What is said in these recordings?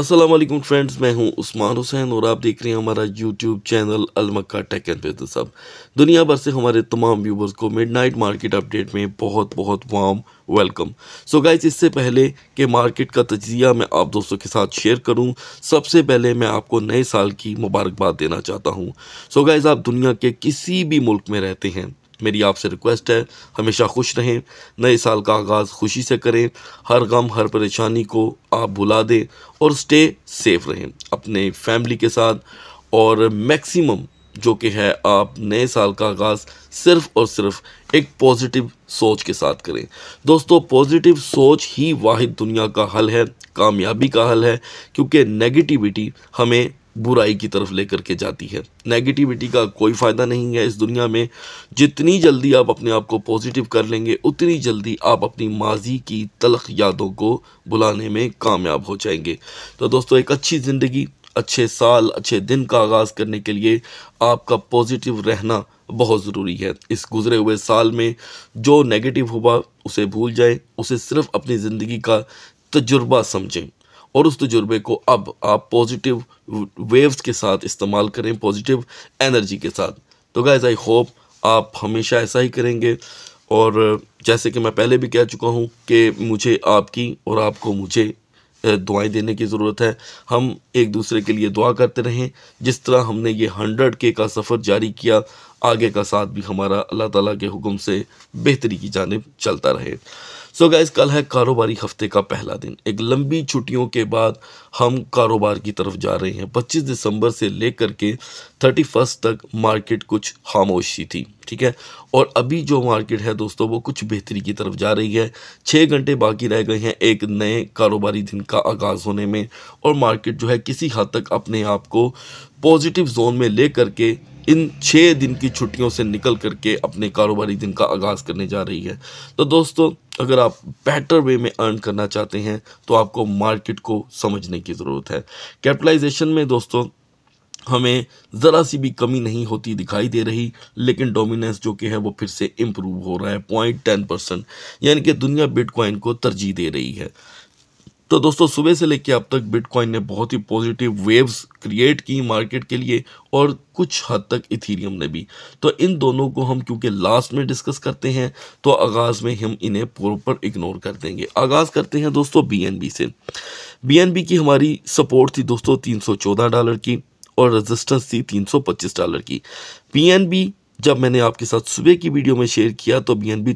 Aslam friends मैं हूं उस्मान हुसैन और आप देख रहे हैं हमारा यूट्यूब चैनल अलमक्का टेक एंड बिजनेस तो अब दुनिया भर से हमारे तमाम व्यूवर्स को मिडनाइट मार्केट अपडेट में बहुत बहुत वार्म वेलकम सो गाइज इससे पहले कि मार्केट का तजिया मैं आप दोस्तों के साथ शेयर करूं सबसे पहले मैं आपको नए साल की मुबारकबाद देना चाहता हूं सो so गाइज आप दुनिया के किसी भी मुल्क में रहते हैं मेरी आपसे रिक्वेस्ट है हमेशा खुश रहें नए साल का आगाज़ खुशी से करें हर गम हर परेशानी को आप भुला दें और स्टे सेफ रहें अपने फैमिली के साथ और मैक्सिमम जो कि है आप नए साल का आगाज़ सिर्फ और सिर्फ एक पॉजिटिव सोच के साथ करें दोस्तों पॉजिटिव सोच ही वाहिद दुनिया का हल है कामयाबी का हल है क्योंकि नेगेटिविटी हमें बुराई की तरफ लेकर के जाती है नेगेटिविटी का कोई फ़ायदा नहीं है इस दुनिया में जितनी जल्दी आप अपने आप को पॉजिटिव कर लेंगे उतनी जल्दी आप अपनी माजी की तलख यादों को बुलाने में कामयाब हो जाएंगे तो दोस्तों एक अच्छी ज़िंदगी अच्छे साल अच्छे दिन का आगाज़ करने के लिए आपका पॉजिटिव रहना बहुत ज़रूरी है इस गुज़रे हुए साल में जो नेगेटिव हुआ उसे भूल जाए उसे सिर्फ अपनी ज़िंदगी का तजुर्बा समझें और उस तजुर्बे को अब आप पॉजिटिव वेव्स के साथ इस्तेमाल करें पॉजिटिव एनर्जी के साथ तो गाइज आई होप आप हमेशा ऐसा ही करेंगे और जैसे कि मैं पहले भी कह चुका हूँ कि मुझे आपकी और आपको मुझे दुआएं देने की ज़रूरत है हम एक दूसरे के लिए दुआ करते रहें जिस तरह हमने ये हंड्रेड के का सफ़र जारी किया आगे का साथ भी हमारा अल्लाह ताला के हुक्म से बेहतरी की जानब चलता रहे सो so गैस कल है कारोबारी हफ्ते का पहला दिन एक लंबी छुट्टियों के बाद हम कारोबार की तरफ जा रहे हैं 25 दिसंबर से लेकर के 31 तक मार्केट कुछ खामोशी थी ठीक है और अभी जो मार्केट है दोस्तों वो कुछ बेहतरी की तरफ जा रही है छः घंटे बाकी रह गए हैं एक नए कारोबारी दिन का आगाज़ होने में और मार्केट जो है किसी हद तक अपने आप को पॉजिटिव जोन में ले करके इन छः दिन की छुट्टियों से निकल करके अपने कारोबारी दिन का आगाज़ करने जा रही है तो दोस्तों अगर आप बेटर वे में अर्न करना चाहते हैं तो आपको मार्केट को समझने की ज़रूरत है कैपिटलाइजेशन में दोस्तों हमें ज़रा सी भी कमी नहीं होती दिखाई दे रही लेकिन डोमिनेंस जो कि है वो फिर से इम्प्रूव हो रहा है पॉइंट टेन परसेंट यानी कि दुनिया बिटकॉइन को तरजीह दे रही है तो दोस्तों सुबह से लेकर अब तक बिटकॉइन ने बहुत ही पॉजिटिव वेव्स क्रिएट की मार्केट के लिए और कुछ हद तक इथीरियम ने भी तो इन दोनों को हम क्योंकि लास्ट में डिस्कस करते हैं तो आगाज़ में हम इन्हें प्रॉपर इग्नोर कर देंगे आगाज़ करते हैं दोस्तों बी से बी की हमारी सपोर्ट थी दोस्तों 314 डॉलर की और रजिस्टेंस थी 325 डॉलर की बी जब मैंने आपके साथ सुबह की वीडियो में शेयर किया तो बी एन बी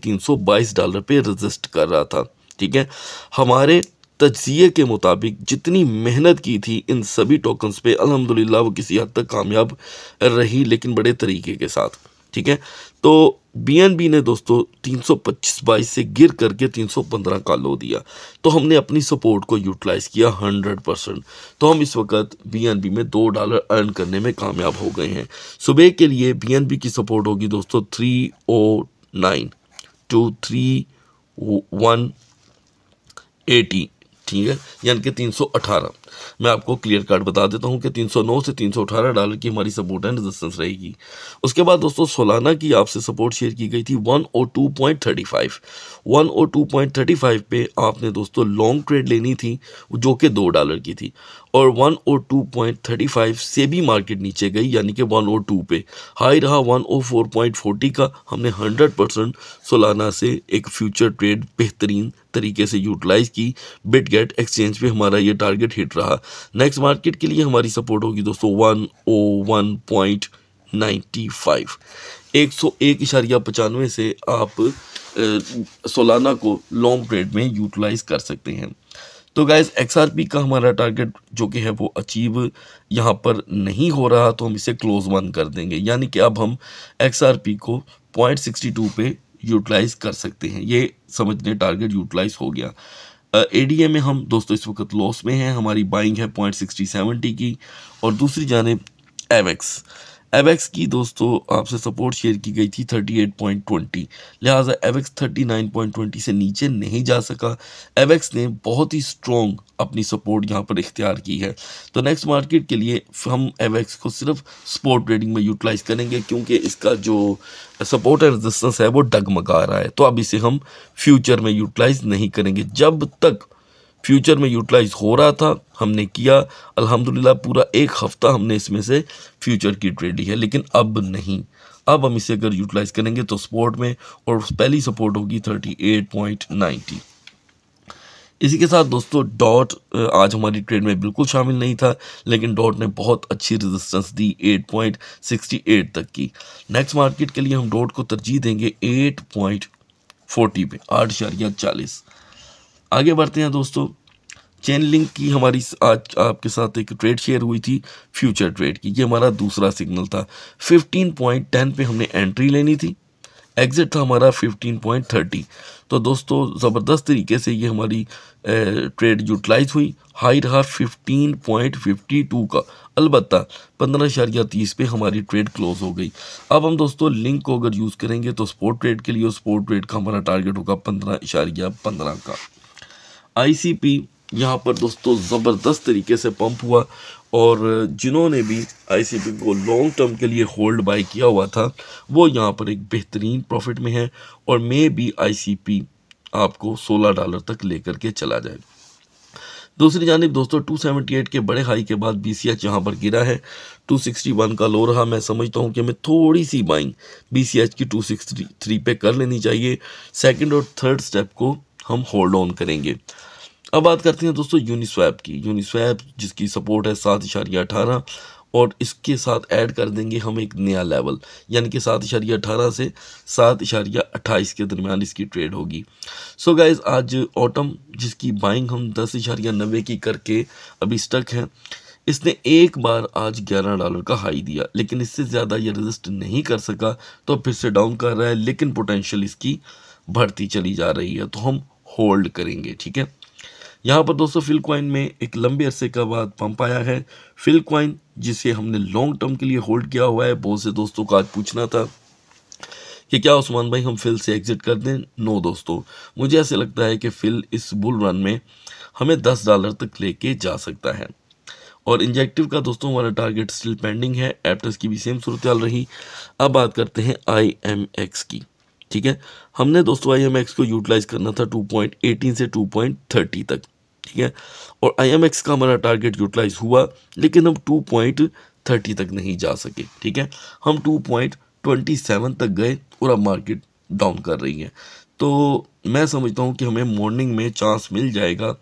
डॉलर पर रजिस्ट कर रहा था ठीक है हमारे तजिए के मुताबिक जितनी मेहनत की थी इन सभी टोकन्स पे अलहमदिल्ला वो किसी हद तक कामयाब रही लेकिन बड़े तरीके के साथ ठीक है तो बीएनबी ने दोस्तों 325 बाईस से गिर करके 315 का लो दिया तो हमने अपनी सपोर्ट को यूटिलाइज़ किया 100 परसेंट तो हम इस वक्त बीएनबी में दो डॉलर अर्न करने में कामयाब हो गए हैं सुबह के लिए बीएनबी की सपोर्ट होगी दोस्तों three O nine two three one eighty ठीक है यानी कि तीन सौ अठारह मैं आपको क्लियर कट बता देता हूँ कि 309 से 318 डॉलर की हमारी सपोर्ट एंड रेजिस्टेंस रहेगी उसके बाद दोस्तों सोलाना की आपसे सपोर्ट शेयर की गई थी वन और two point thirty five one two point thirty five पे आपने दोस्तों लॉन्ग ट्रेड लेनी थी जो कि दो डॉलर की थी और one O two point thirty five से भी मार्केट नीचे गई यानी कि वन ओ टू पे हाई रहा one O four point forty का हमने हंड्रेड परसेंट सोलाना से एक फ्यूचर ट्रेड बेहतरीन तरीके से यूटिलाइज की बिट गेट एक्सचेंज पे हमारा ये टारगेट हिट रहा रहा नेक्स्ट मार्केट के लिए हमारी सपोर्ट होगी दोस्तों one O one point ninety five एक सौ एक इशारिया पचानवे से आप सोलाना को लॉन्ग ट्रेड में यूटिलाइज कर सकते हैं तो गाइज एक्स का हमारा टारगेट जो कि है वो अचीव यहाँ पर नहीं हो रहा तो हम इसे क्लोज वन कर देंगे यानी कि अब हम एक्स को पॉइंट सिक्सटी टू पर यूटिलाइज़ कर सकते हैं ये समझने टारगेट यूटिलाइज हो गया एडीए में हम दोस्तों इस वक्त लॉस में हैं हमारी बाइंग है पॉइंट सिक्सटी सेवेंटी की और दूसरी जानब एवेक्स एवेक्स की दोस्तों आपसे सपोर्ट शेयर की गई थी 38.20 लिहाजा एवेक्स 39.20 से नीचे नहीं जा सका एवेक्स ने बहुत ही स्ट्रॉन्ग अपनी सपोर्ट यहाँ पर इख्तियार की है तो नेक्स्ट मार्केट के लिए हम एवेक्स को सिर्फ स्पोर्ट ट्रेडिंग में यूटिलाइज करेंगे क्योंकि इसका जो सपोर्ट एंड रेजिस्टेंस है वो डगमगा रहा है तो अब इसे हम फ्यूचर में यूटिलाइज नहीं करेंगे जब तक फ्यूचर में यूटिलाइज हो रहा था हमने किया अल्हम्दुलिल्लाह पूरा एक हफ्ता हमने इसमें से फ्यूचर की ट्रेड ली है लेकिन अब नहीं अब हम इसे अगर यूटिलाइज करेंगे तो सपोर्ट में और पहली सपोर्ट होगी थर्टी एट पॉइंट नाइन्टी इसी के साथ दोस्तों डॉट आज हमारी ट्रेड में बिल्कुल शामिल नहीं था लेकिन डॉट ने बहुत अच्छी रेजिस्टेंस दी 8.68 तक की नेक्स्ट मार्केट के लिए हम डॉट को तरजीह देंगे 8.40 पे आठ इशारिया चालीस आगे बढ़ते हैं दोस्तों चेन लिंक की हमारी आज आपके साथ एक ट्रेड शेयर हुई थी फ्यूचर ट्रेड की ये हमारा दूसरा सिग्नल था 15.10 पे हमने एंट्री लेनी थी एग्जिट था हमारा 15.30 तो दोस्तों ज़बरदस्त तरीके से ये हमारी ए, ट्रेड यूटिलाइज हुई हाई रहा 15.52 का अलबत् पंद्रह इशारिया तीस पे हमारी ट्रेड क्लोज हो गई अब हम दोस्तों लिंक को अगर यूज़ करेंगे तो स्पोर्ट ट्रेड के लिए स्पोर्ट ट्रेड का हमारा टारगेट होगा पंद्रह इशारिया पंद्रह का आईसीपी यहाँ पर दोस्तों ज़बरदस्त तरीके से पंप हुआ और जिन्होंने भी आईसीपी को लॉन्ग टर्म के लिए होल्ड बाय किया हुआ था वो यहाँ पर एक बेहतरीन प्रॉफिट में है और मे भी आईसीपी आपको 16 डॉलर तक लेकर के चला जाए दूसरी जानब दोस्तों 278 के बड़े हाई के बाद बी सी एच यहाँ पर गिरा है 261 का लो रहा मैं समझता हूँ कि हमें थोड़ी सी बाइंग बी सी एच की 263 पे कर लेनी चाहिए सेकंड और थर्ड स्टेप को हम होल्ड ऑन करेंगे अब बात करते हैं दोस्तों यूनिस्वैप की यूनिस्वैप जिसकी सपोर्ट है सात इशारिया अठारह और इसके साथ ऐड कर देंगे हम एक नया लेवल यानी कि सात इशारिया अठारह से सात इशारिया अट्ठाईस के दरमियान इसकी ट्रेड होगी सो so गाइज आज ऑटम जिसकी बाइंग हम दस इशारिया नब्बे की करके अभी स्टक हैं इसने एक बार आज 11 डॉलर का हाई दिया लेकिन इससे ज़्यादा ये रजिस्ट नहीं कर सका तो फिर से डाउन कर रहा है लेकिन पोटेंशियल इसकी बढ़ती चली जा रही है तो हम होल्ड करेंगे ठीक है यहाँ पर दोस्तों फिलकॉइन में एक लंबे अरसे का बाद पंप आया है फिलकॉइन जिसे हमने लॉन्ग टर्म के लिए होल्ड किया हुआ है बहुत से दोस्तों का आज पूछना था कि क्या उस्मान भाई हम फिल से एग्ज़िट कर दें नो दोस्तों मुझे ऐसे लगता है कि फिल इस बुल रन में हमें दस डॉलर तक लेके जा सकता है और इंजेक्टिव का दोस्तों हमारा टारगेट स्टिल पेंडिंग है एप्टस की भी सेम सूरत रही अब बात करते हैं आई एम एक्स की ठीक है हमने दोस्तों आई एम एक्स को यूटिलाइज करना था 2.18 से 2.30 तक ठीक है और आई एम एक्स का हमारा टारगेट यूटिलाइज हुआ लेकिन हम 2.30 तक नहीं जा सके ठीक है हम 2.27 तक गए और अब मार्केट डाउन कर रही है तो मैं समझता हूँ कि हमें मॉर्निंग में चांस मिल जाएगा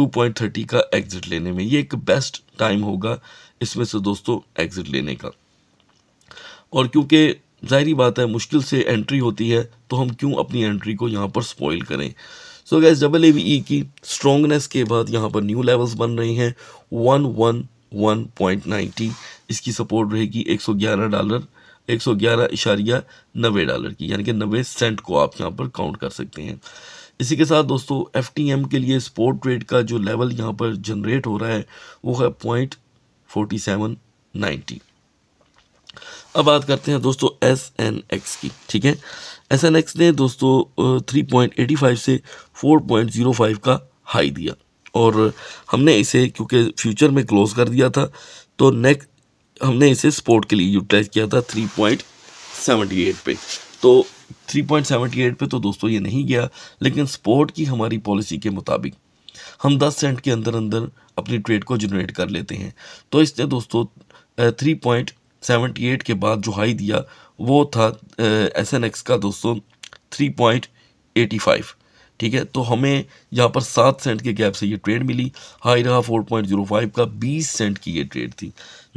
2.30 का एग्ज़िट लेने में ये एक बेस्ट टाइम होगा इसमें से दोस्तों एग्ज़िट लेने का और क्योंकि जाहरी बात है मुश्किल से एंट्री होती है तो हम क्यों अपनी एंट्री को यहाँ पर स्पॉइल करें सो गैस डबल ए ई की स्ट्रॉन्गनेस के बाद यहाँ पर न्यू लेवल्स बन रहे हैं one one one point ninety इसकी सपोर्ट रहेगी एक सौ ग्यारह डॉलर एक सौ ग्यारह इशारिया नबे डॉलर की यानी कि नबे सेंट को आप यहाँ पर काउंट कर सकते हैं इसी के साथ दोस्तों एफ टी एम के लिए स्पोर्ट रेट का जो लेवल यहाँ पर जनरेट हो रहा है वो है पॉइंट फोर्टी सेवन नाइन्टी अब बात करते हैं दोस्तों एस एन एक्स की ठीक है एस एन एक्स ने दोस्तों थ्री पॉइंट एटी फाइव से फोर पॉइंट जीरो फाइव का हाई दिया और हमने इसे क्योंकि फ्यूचर में क्लोज कर दिया था तो नेक हमने इसे स्पोर्ट के लिए यूटिलाइज किया था थ्री पॉइंट सेवेंटी एट पे तो थ्री पॉइंट सेवेंटी एट पे तो दोस्तों ये नहीं गया लेकिन स्पोर्ट की हमारी पॉलिसी के मुताबिक हम दस सेंट के अंदर अंदर अपनी ट्रेड को जनरेट कर लेते हैं तो इसने दोस्तों थ्री पॉइंट सेवेंटी एट के बाद जो हाई दिया वो था एस एन एक्स का दोस्तों थ्री पॉइंट एटी फाइव ठीक है तो हमें यहाँ पर सात सेंट के गैप से ये ट्रेड मिली हाई रहा फोर पॉइंट जीरो फाइव का बीस सेंट की ये ट्रेड थी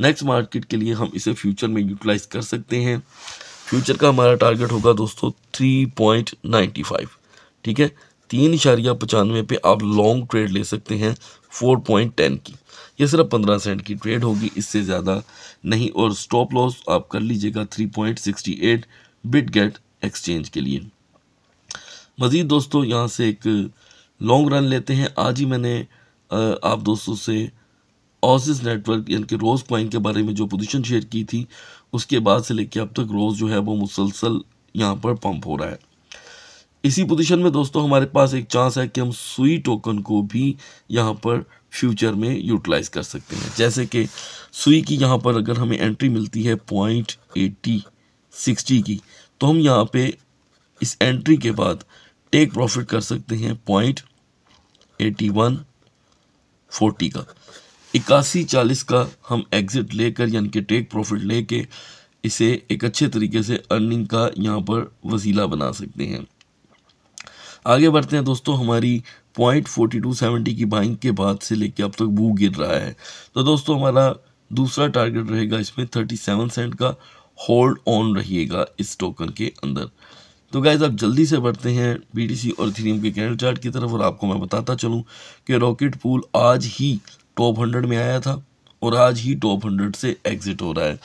नेक्स्ट मार्केट के लिए हम इसे फ्यूचर में यूटिलाइज कर सकते हैं फ्यूचर का हमारा टारगेट होगा दोस्तों थ्री पॉइंट नाइन्टी फाइव ठीक है तीन इशारिया पचानवे पे आप लॉन्ग ट्रेड ले सकते हैं फोर पॉइंट टेन की ये सिर्फ पंद्रह सेंट की ट्रेड होगी इससे ज़्यादा नहीं और स्टॉप लॉस आप कर लीजिएगा three point sixty eight Bitget exchange के लिए मज़ीद दोस्तों यहाँ से एक लॉन्ग रन लेते हैं आज ही मैंने आप दोस्तों से ऑसिस नेटवर्क यानी कि रोज़ पॉइंट के बारे में जो पोजीशन शेयर की थी उसके बाद से लेके अब तक रोज़ जो है वो मुसलसल यहाँ पर पंप हो रहा है इसी पोजीशन में दोस्तों हमारे पास एक चांस है कि हम सुई टोकन को भी यहाँ पर फ्यूचर में यूटिलाइज कर सकते हैं जैसे कि सुई की यहाँ पर अगर हमें एंट्री मिलती है पॉइंट एटी सिक्सटी की तो हम यहाँ पे इस एंट्री के बाद टेक प्रॉफिट कर सकते हैं पॉइंट एटी वन फोर्टी का इक्यासी चालीस का हम एग्ज़िट लेकर यानी कि टेक प्रॉफिट लेके इसे एक अच्छे तरीके से अर्निंग का यहाँ पर वसीला बना सकते हैं आगे बढ़ते हैं दोस्तों हमारी पॉइंट फोर्टी टू सेवेंटी की बाइंग के बाद से लेके अब तक बू गिर रहा है तो दोस्तों हमारा दूसरा टारगेट रहेगा इसमें थर्टी सेवन सेंट का होल्ड ऑन रहिएगा इस टोकन के अंदर तो गाइज आप जल्दी से बढ़ते हैं बी और थीरियम के कैंडल चार्ट की तरफ और आपको मैं बताता चलूँ कि रॉकेट पूल आज ही टॉप हंड्रेड में आया था और आज ही टॉप हंड्रेड से एग्ज़िट हो रहा है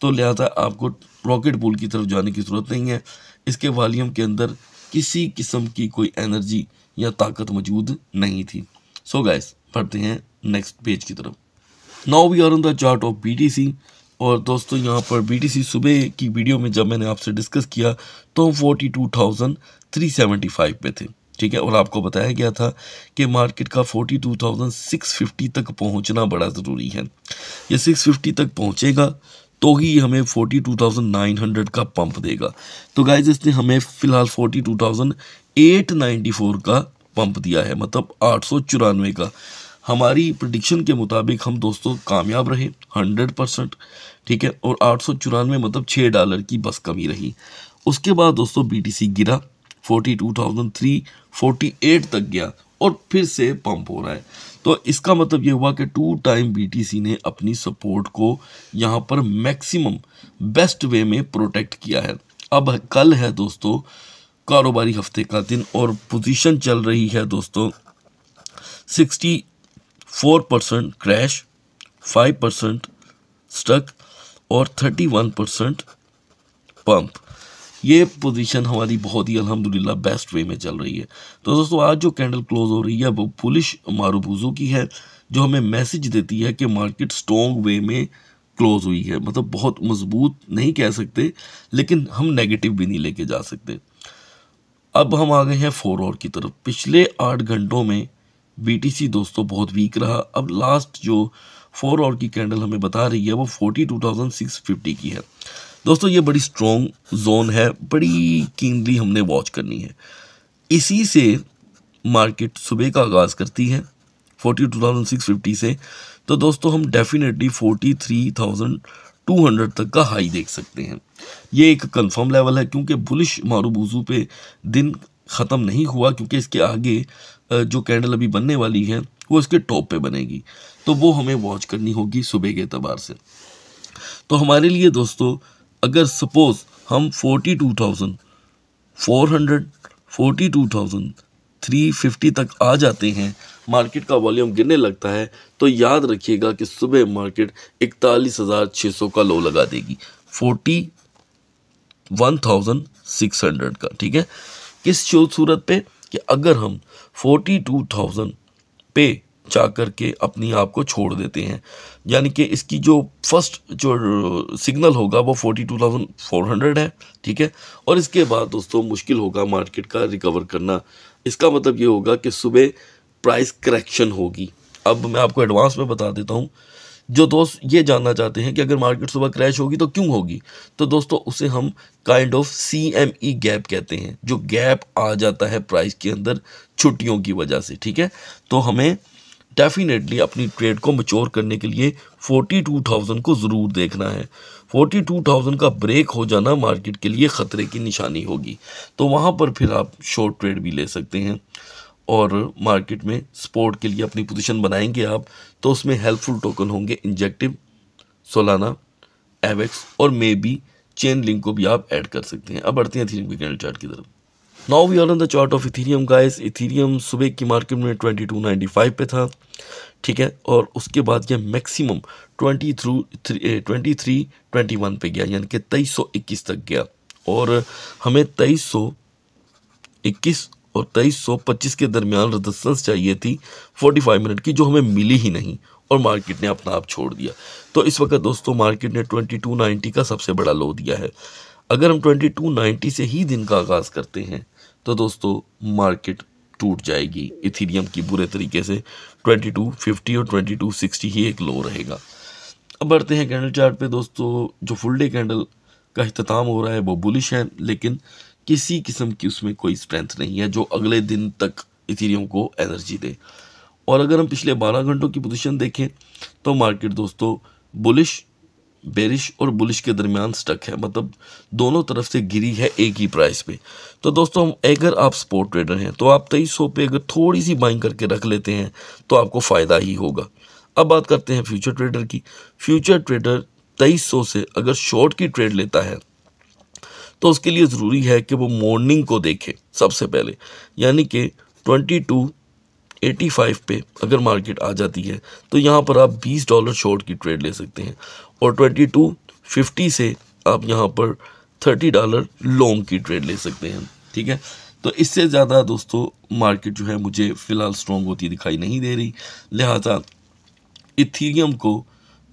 तो लिहाजा आपको रॉकेट पूल की तरफ जाने की ज़रूरत नहीं है इसके वॉल्यूम के अंदर किसी किस्म की कोई एनर्जी या ताकत मौजूद नहीं थी सो so गैस पढ़ते हैं नेक्स्ट पेज की तरफ now we are on the chart of B और दोस्तों यहाँ पर बी सुबह की वीडियो में जब मैंने आपसे डिस्कस किया तो हम forty two thousand three seventy five पे थे ठीक है और आपको बताया गया था कि मार्केट का forty two thousand six fifty तक पहुँचना बड़ा ज़रूरी है ये सिक्स फिफ्टी तक पहुँचेगा तो ही हमें 42,900 का पंप देगा तो गाइज इसने हमें फ़िलहाल 42,894 का पंप दिया है मतलब आठ का हमारी प्रडिक्शन के मुताबिक हम दोस्तों कामयाब रहे 100 परसेंट ठीक है और आठ मतलब छः डॉलर की बस कमी रही उसके बाद दोस्तों बीटीसी गिरा 42,348 तक गया और फिर से पंप हो रहा है तो इसका मतलब ये हुआ कि टू टाइम बीटीसी ने अपनी सपोर्ट को यहाँ पर मैक्सिमम बेस्ट वे में प्रोटेक्ट किया है अब कल है दोस्तों कारोबारी हफ्ते का दिन और पोजीशन चल रही है दोस्तों sixty four percent crash five percent stuck और थर्टी वन परसेंट पम्प ये पोजीशन हमारी बहुत ही अल्हम्दुलिल्लाह बेस्ट वे में चल रही है तो दोस्तों आज जो कैंडल क्लोज हो रही है वो पुलिश मारूबूजो की है जो हमें मैसेज देती है कि मार्केट स्ट्रॉन्ग वे में क्लोज हुई है मतलब बहुत मजबूत नहीं कह सकते लेकिन हम नेगेटिव भी नहीं लेके जा सकते अब हम आ गए हैं फोर और की तरफ पिछले आठ घंटों में बी दोस्तों बहुत वीक रहा अब लास्ट जो फोर और की कैंडल हमें बता रही है वो forty two thousand six fifty की है दोस्तों ये बड़ी स्ट्रॉन्ग जोन है बड़ी कीनली हमने वॉच करनी है इसी से मार्केट सुबह का आगाज़ करती है forty two thousand six fifty से तो दोस्तों हम definitely forty three thousand two hundred तक का हाई देख सकते हैं ये एक कंफर्म लेवल है क्योंकि बुलिश मारूबूजू पे दिन ख़त्म नहीं हुआ क्योंकि इसके आगे जो कैंडल अभी बनने वाली है वो इसके टॉप पे बनेगी तो वो हमें वॉच करनी होगी सुबह के अतबार से तो हमारे लिए दोस्तों अगर सपोज हम forty two thousand four hundred forty two thousand three fifty तक आ जाते हैं मार्केट का वॉल्यूम गिरने लगता है तो याद रखिएगा कि सुबह मार्केट इकतालीस हज़ार छः सौ का लो लगा देगी forty one thousand six hundred का ठीक है किस शो सूरत पे कि अगर हम फोर्टी टू थाउजेंड पे चाह करके अपनी आप को छोड़ देते हैं यानी कि इसकी जो फर्स्ट जो सिग्नल होगा वो forty two thousand four hundred है ठीक है और इसके बाद दोस्तों मुश्किल होगा मार्केट का रिकवर करना इसका मतलब ये होगा कि सुबह प्राइस करेक्शन होगी अब मैं आपको एडवांस में बता देता हूँ जो दोस्त ये जानना चाहते हैं कि अगर मार्केट सुबह क्रैश होगी तो क्यों होगी तो दोस्तों उसे हम kind of C M E gap कहते हैं जो गैप आ जाता है प्राइस के अंदर छुट्टियों की वजह से ठीक है तो हमें डेफिनेटली अपनी ट्रेड को मच्योर करने के लिए 42,000 को ज़रूर देखना है 42,000 का ब्रेक हो जाना मार्केट के लिए ख़तरे की निशानी होगी तो वहाँ पर फिर आप शॉर्ट ट्रेड भी ले सकते हैं और मार्केट में सपोर्ट के लिए अपनी पोजीशन बनाएंगे आप तो उसमें हेल्पफुल टोकन होंगे इंजेक्टिव सोलाना एवेक्स और मे बी चेन लिंक को भी आप ऐड कर सकते हैं अब बढ़ते हैं थी चार्ट की तरफ now we are on the chart of Ethereum guys Ethereum सुबह की मार्केट में 2295 पे था ठीक है और उसके बाद यह maximum 20 through twenty three twenty one पे गया यानी कि तेईस सौ इक्कीस तक गया और हमें तेईस सौ इक्कीस और तेईस सौ पच्चीस के दरमियान रजिस्टेंस चाहिए थी फोर्टी फाइव मिनट की जो हमें मिली ही नहीं और मार्केट ने अपना आप छोड़ दिया तो इस वक्त दोस्तों मार्केट ने ट्वेंटी टू नाइन्टी का सबसे बड़ा लो दिया है अगर हम ट्वेंटी टू नाइन्टी से ही दिन का आगाज़ करते हैं तो दोस्तों मार्केट टूट जाएगी इथीरियम की बुरे तरीके से 2250 और 2260 ही एक लो रहेगा अब बढ़ते हैं कैंडल चार्ट पे दोस्तों जो फुल डे कैंडल का अहतमाम हो रहा है वो बुलिश है लेकिन किसी किस्म की उसमें कोई स्ट्रेंथ नहीं है जो अगले दिन तक इथीरियम को एनर्जी दे और अगर हम पिछले 12 घंटों की पोजीशन देखें तो मार्केट दोस्तों बुलिश बेरिश और बुलिश के दरमियान स्टक है मतलब दोनों तरफ से गिरी है एक ही प्राइस पे तो दोस्तों हम अगर आप स्पोर्ट ट्रेडर हैं तो आप तेईस सौ पे अगर थोड़ी सी बाइंग करके रख लेते हैं तो आपको फ़ायदा ही होगा अब बात करते हैं फ्यूचर ट्रेडर की फ्यूचर ट्रेडर तेईस सौ से अगर शॉर्ट की ट्रेड लेता है तो उसके लिए ज़रूरी है कि वो मॉर्निंग को देखे सबसे पहले यानी कि ट्वेंटी टू 85 पे अगर मार्केट आ जाती है तो यहाँ पर आप 20 डॉलर शॉर्ट की ट्रेड ले सकते हैं और 22.50 से आप यहाँ पर 30 डॉलर लॉन्ग की ट्रेड ले सकते हैं ठीक है तो इससे ज़्यादा दोस्तों मार्केट जो है मुझे फ़िलहाल स्ट्रॉन्ग होती दिखाई नहीं दे रही लिहाजा इथीरियम को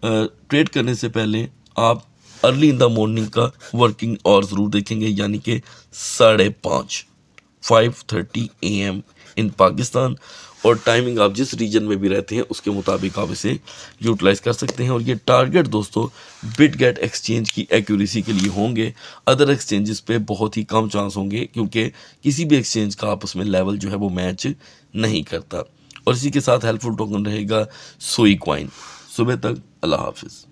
ट्रेड करने से पहले आप अर्ली इन द मॉर्निंग का वर्किंग और ज़रूर देखेंगे यानी कि साढ़े पाँच five thirty A M in Pakistan और टाइमिंग आप जिस रीजन में भी रहते हैं उसके मुताबिक आप इसे यूटिलाइज़ कर सकते हैं और ये टारगेट दोस्तों बिट गेट एक्सचेंज की एक्यूरेसी के लिए होंगे अदर एक्सचेंजेस पे बहुत ही कम चांस होंगे क्योंकि किसी भी एक्सचेंज का आपस में लेवल जो है वो मैच नहीं करता और इसी के साथ हेल्पफुल टोकन रहेगा सोई क्वाइन सुबह तक अल्लाह हाफिज़